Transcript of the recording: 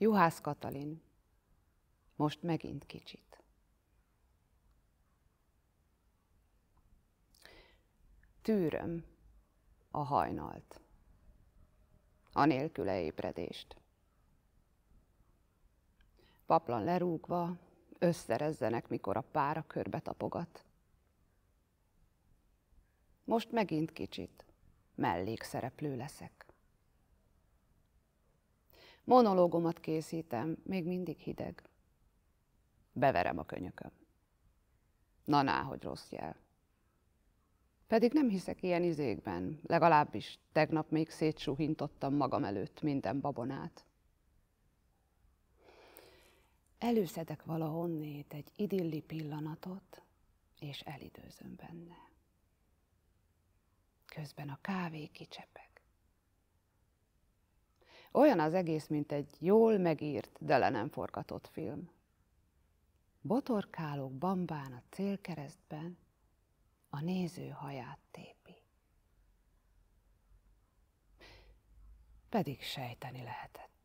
Juhász Katalin. Most megint kicsit. Tűröm a hajnalt, a nélküle ébredést. Paplan lerúgva, összerezzenek, mikor a pára körbe tapogat. Most megint kicsit mellékszereplő leszek. Monológomat készítem, még mindig hideg. Beverem a könyököm. Na, ná, hogy rossz jel. Pedig nem hiszek ilyen izékben, legalábbis tegnap még szétsúhintottam magam előtt minden babonát. Előszedek valahonnét egy idilli pillanatot, és elidőzöm benne. Közben a kávé kicsepeg. Olyan az egész, mint egy jól megírt, de le nem forgatott film. Botorkálók bambán a célkeresztben, a néző haját tépi. Pedig sejteni lehetett.